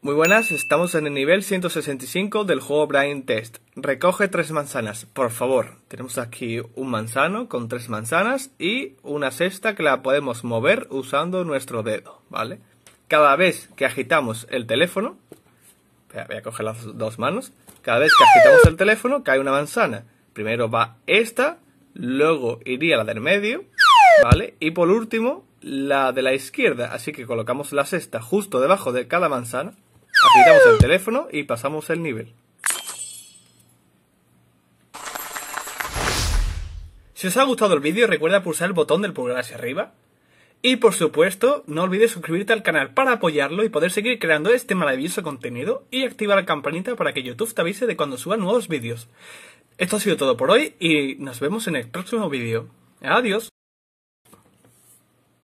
Muy buenas, estamos en el nivel 165 del juego Brain Test. Recoge tres manzanas, por favor. Tenemos aquí un manzano con tres manzanas y una cesta que la podemos mover usando nuestro dedo, ¿vale? Cada vez que agitamos el teléfono, voy a coger las dos manos, cada vez que agitamos el teléfono cae una manzana. Primero va esta, luego iría la del medio, ¿vale? Y por último, la de la izquierda. Así que colocamos la cesta justo debajo de cada manzana Agitamos el teléfono y pasamos el nivel. Si os ha gustado el vídeo, recuerda pulsar el botón del pulgar hacia arriba. Y por supuesto, no olvides suscribirte al canal para apoyarlo y poder seguir creando este maravilloso contenido y activar la campanita para que YouTube te avise de cuando suba nuevos vídeos. Esto ha sido todo por hoy y nos vemos en el próximo vídeo. Adiós.